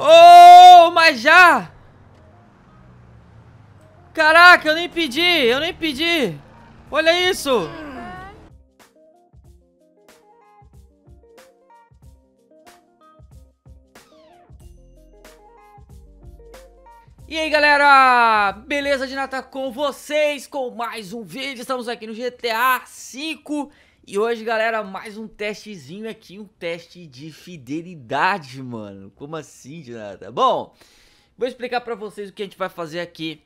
Oh, mas já! Caraca, eu nem pedi, eu nem pedi. Olha isso! E aí galera, beleza de nata com vocês, com mais um vídeo, estamos aqui no GTA V e hoje, galera, mais um testezinho aqui, um teste de fidelidade, mano. Como assim, de nada? Bom, vou explicar pra vocês o que a gente vai fazer aqui.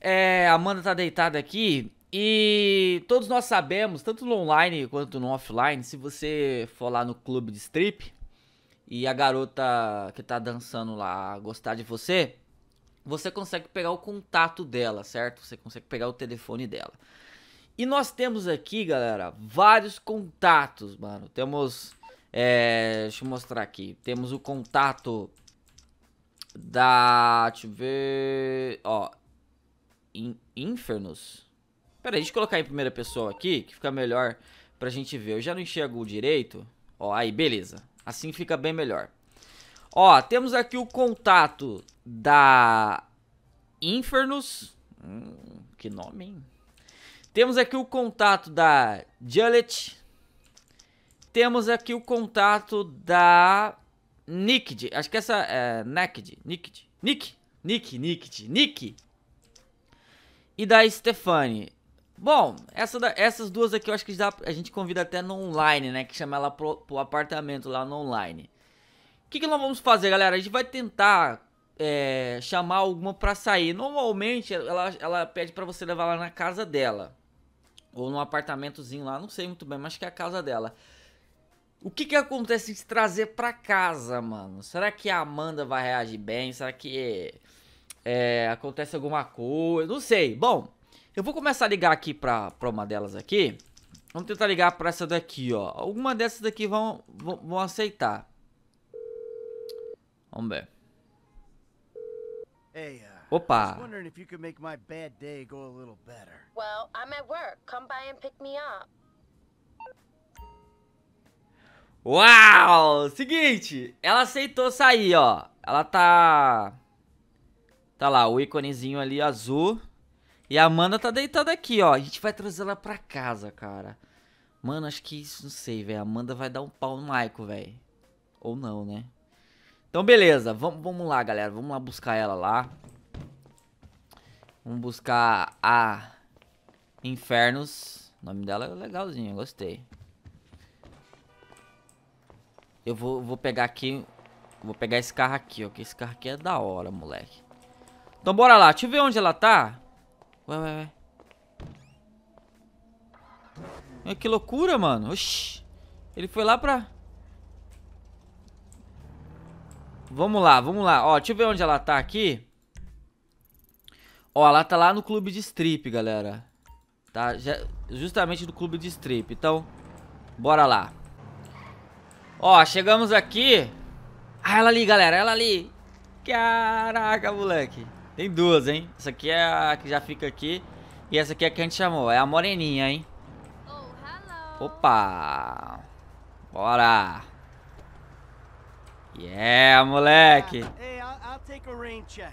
É, a Amanda tá deitada aqui e todos nós sabemos, tanto no online quanto no offline, se você for lá no clube de strip e a garota que tá dançando lá gostar de você, você consegue pegar o contato dela, certo? Você consegue pegar o telefone dela. E nós temos aqui, galera, vários contatos, mano. Temos, é, deixa eu mostrar aqui. Temos o contato da, deixa eu ver, ó, In Infernus. Pera aí, deixa eu colocar em primeira pessoa aqui, que fica melhor pra gente ver. Eu já não enxergo direito. Ó, aí, beleza. Assim fica bem melhor. Ó, temos aqui o contato da Infernus. Hum, que nome, hein? Temos aqui o contato da Juliet. Temos aqui o contato da Nikid. Acho que essa é Naked. Nikid. Nick. Nick, Nikid. Nick. E da Stephanie Bom, essa da, essas duas aqui eu acho que dá, a gente convida até no online, né? Que chama ela pro, pro apartamento lá no online. O que, que nós vamos fazer, galera? A gente vai tentar é, chamar alguma pra sair. Normalmente ela, ela pede pra você levar lá na casa dela ou num apartamentozinho lá, não sei muito bem, mas que é a casa dela. O que que acontece se trazer pra casa, mano? Será que a Amanda vai reagir bem? Será que é, acontece alguma coisa? Não sei. Bom, eu vou começar a ligar aqui pra, pra uma delas aqui. Vamos tentar ligar pra essa daqui, ó. Alguma dessas daqui vão, vão, vão aceitar. Vamos ver. Hey, uh... Opa! Uau! Seguinte, ela aceitou sair, ó. Ela tá... Tá lá, o íconezinho ali azul. E a Amanda tá deitada aqui, ó. A gente vai trazer ela pra casa, cara. Mano, acho que isso, não sei, velho. A Amanda vai dar um pau no Maico, velho. Ou não, né? Então, beleza. Vamos vamo lá, galera. Vamos lá buscar ela lá. Vamos buscar a Infernos. O nome dela é legalzinho, gostei. Eu vou, vou pegar aqui... Vou pegar esse carro aqui, ó. Que esse carro aqui é da hora, moleque. Então bora lá. Deixa eu ver onde ela tá. Ué, ué, ué. Que loucura, mano. Oxi. Ele foi lá pra... Vamos lá, vamos lá. Ó, deixa eu ver onde ela tá aqui. Ó, ela tá lá no clube de strip, galera. Tá? Já, justamente no clube de strip. Então, bora lá. Ó, chegamos aqui. Ah, ela ali, galera. Ela ali. Caraca, moleque. Tem duas, hein? Essa aqui é a que já fica aqui. E essa aqui é a que a gente chamou. É a moreninha, hein? Oh, Opa. Bora. Yeah, moleque. hey, I'll, I'll take a rain check.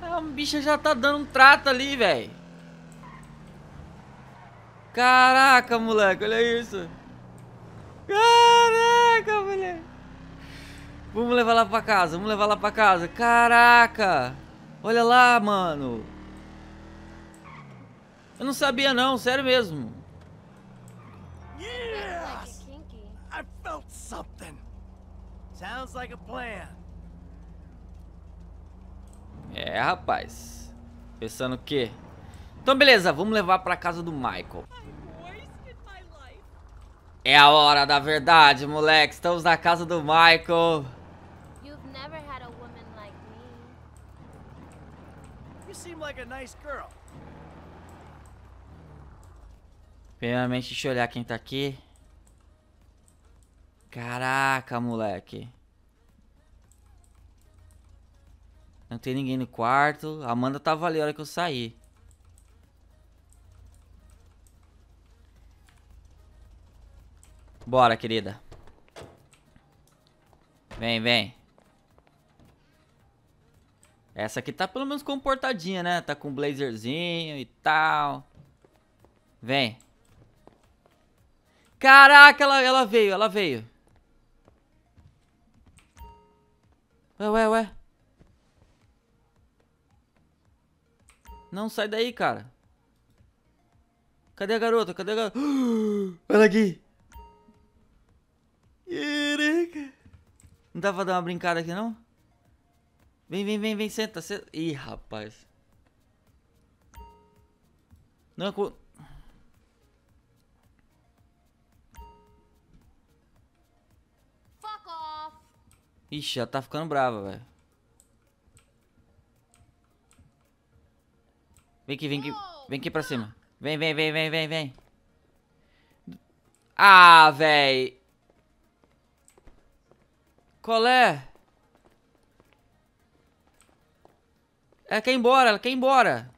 A ah, bicha já tá dando um trato ali, velho. Caraca, moleque, olha isso. Caraca, moleque. Vamos levar lá pra casa, vamos levar lá pra casa. Caraca. Olha lá, mano. Eu não sabia não, sério mesmo. Yes! I felt something. Sounds like a plan. É, rapaz. Pensando o quê? Então, beleza. Vamos levar pra casa do Michael. É a hora da verdade, moleque. Estamos na casa do Michael. Primeiramente, deixa eu olhar quem tá aqui. Caraca, moleque. Não tem ninguém no quarto. A Amanda tava ali a hora que eu saí. Bora, querida. Vem, vem. Essa aqui tá pelo menos comportadinha, né? Tá com blazerzinho e tal. Vem. Caraca, ela, ela veio, ela veio. Ué, ué, ué. Não, sai daí, cara. Cadê a garota? Cadê a garota? Olha aqui. Não dá pra dar uma brincada aqui, não? Vem, vem, vem, vem, senta, senta. Ih, rapaz. Não é co... Ixi, ela tá ficando brava, velho. Vem aqui, vem aqui. Vem aqui pra cima. Vem, vem, vem, vem, vem, vem. Ah, véi. Qual é? Ela quer ir embora, ela quer ir embora.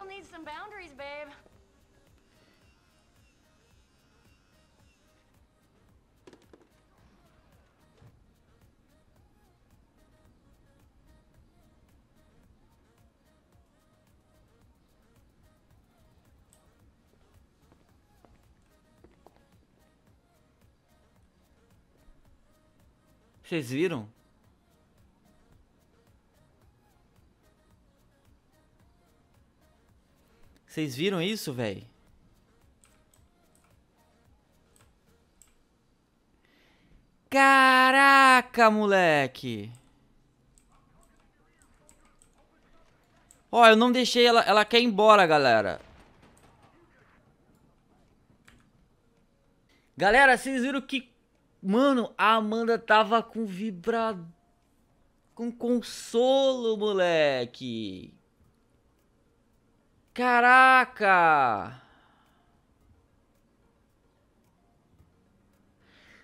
still need some boundaries, babe. Vocês viram? Vocês viram isso, velho? Caraca, moleque! Ó, eu não deixei ela... Ela quer ir embora, galera. Galera, vocês viram que... Mano, a Amanda tava com vibrado Com consolo, moleque. Caraca!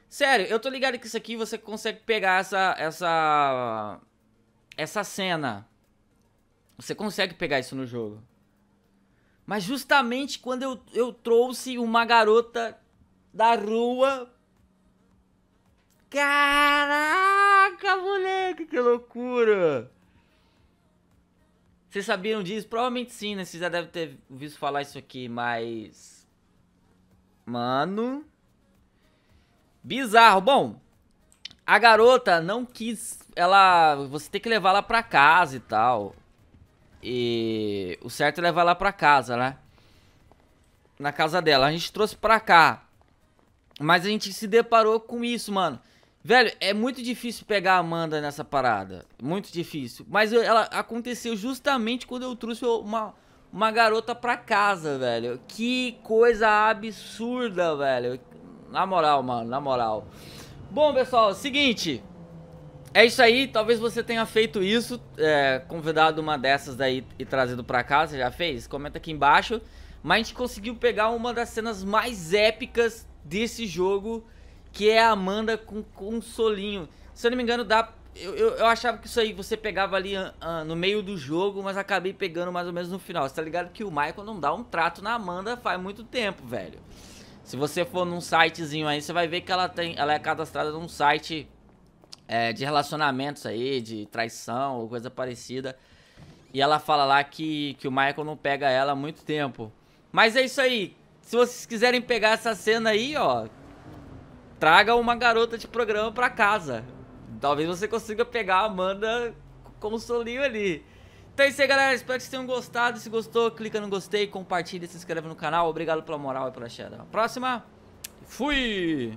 Sério, eu tô ligado que isso aqui você consegue pegar essa essa essa cena. Você consegue pegar isso no jogo. Mas justamente quando eu, eu trouxe uma garota da rua. Caraca, moleque, que loucura! Vocês sabiam disso? Provavelmente sim, né? Vocês já devem ter visto falar isso aqui, mas. Mano. Bizarro. Bom, a garota não quis. Ela. Você tem que levar ela pra casa e tal. E. O certo é levar ela pra casa, né? Na casa dela. A gente trouxe pra cá. Mas a gente se deparou com isso, mano. Velho, é muito difícil pegar a Amanda nessa parada. Muito difícil. Mas ela aconteceu justamente quando eu trouxe uma, uma garota pra casa, velho. Que coisa absurda, velho. Na moral, mano, na moral. Bom, pessoal, seguinte. É isso aí. Talvez você tenha feito isso. É, convidado uma dessas daí e trazido pra casa. Você já fez? Comenta aqui embaixo. Mas a gente conseguiu pegar uma das cenas mais épicas desse jogo que é a Amanda com, com um solinho. Se eu não me engano, dá. Eu, eu, eu achava que isso aí você pegava ali uh, no meio do jogo, mas acabei pegando mais ou menos no final. Você tá ligado que o Michael não dá um trato na Amanda faz muito tempo, velho. Se você for num sitezinho aí, você vai ver que ela, tem, ela é cadastrada num site é, de relacionamentos aí, de traição ou coisa parecida. E ela fala lá que, que o Michael não pega ela há muito tempo. Mas é isso aí. Se vocês quiserem pegar essa cena aí, ó, traga uma garota de programa para casa. Talvez você consiga pegar a Amanda o solinho ali. Então é isso aí, galera. Espero que vocês tenham gostado. Se gostou, clica no gostei, compartilha, se inscreve no canal. Obrigado pela moral e pela chance. próxima, fui!